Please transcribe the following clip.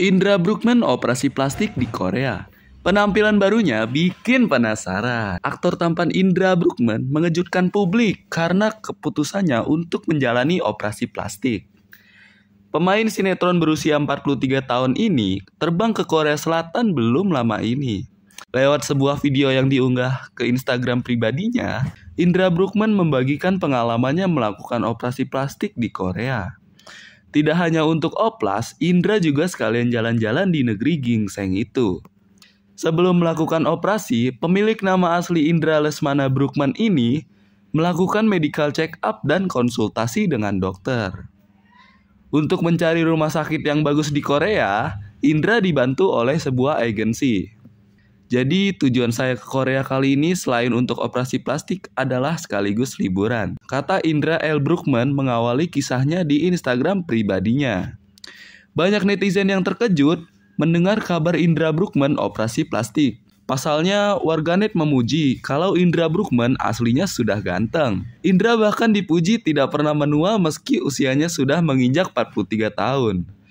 Indra Brookman operasi plastik di Korea. Penampilan barunya bikin penasaran. Aktor tampan Indra Brookman mengejutkan publik karena keputusannya untuk menjalani operasi plastik. Pemain sinetron berusia 43 tahun ini terbang ke Korea Selatan belum lama ini. Lewat sebuah video yang diunggah ke Instagram pribadinya, Indra Brookman membagikan pengalamannya melakukan operasi plastik di Korea. Tidak hanya untuk oplas, Indra juga sekalian jalan-jalan di negeri gingseng itu. Sebelum melakukan operasi, pemilik nama asli Indra Lesmana Brukman ini melakukan medical check up dan konsultasi dengan dokter. Untuk mencari rumah sakit yang bagus di Korea, Indra dibantu oleh sebuah agensi. Jadi tujuan saya ke Korea kali ini selain untuk operasi plastik adalah sekaligus liburan. Kata Indra L. Brookman mengawali kisahnya di Instagram pribadinya. Banyak netizen yang terkejut mendengar kabar Indra Brookman operasi plastik. Pasalnya, warganet memuji kalau Indra Brookman aslinya sudah ganteng. Indra bahkan dipuji tidak pernah menua meski usianya sudah menginjak 43 tahun.